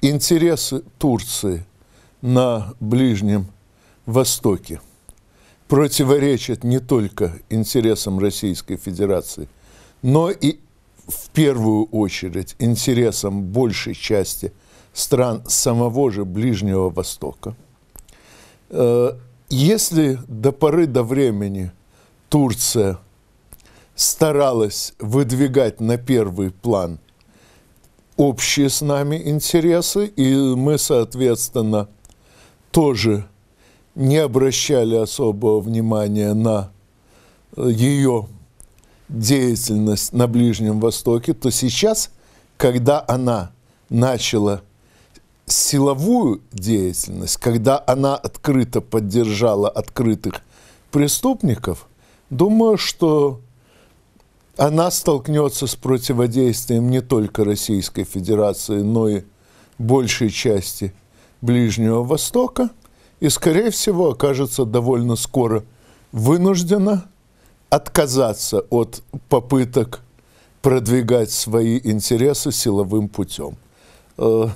интересы Турции на Ближнем Востоке противоречат не только интересам Российской Федерации, но и в первую очередь интересам большей части стран самого же Ближнего Востока. Э, если до поры до времени Турция старалась выдвигать на первый план – общие с нами интересы, и мы, соответственно, тоже не обращали особого внимания на э, ее деятельность на Ближнем Востоке, то сейчас, когда она начала силовую деятельность, когда она открыто поддержала открытых преступников, думаю, что она столкнется с противодействием не только Российской Федерации, но и большей части Ближнего Востока и, скорее всего, окажется довольно скоро вынуждена отказаться от попыток продвигать свои интересы силовым путем. Э,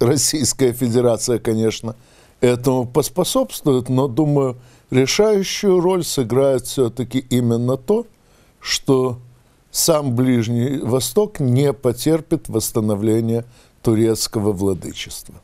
Российская Федерация, конечно, этому поспособствует, но, думаю, решающую роль сыграет все-таки именно то, что сам Ближний Восток не потерпит восстановления турецкого владычества.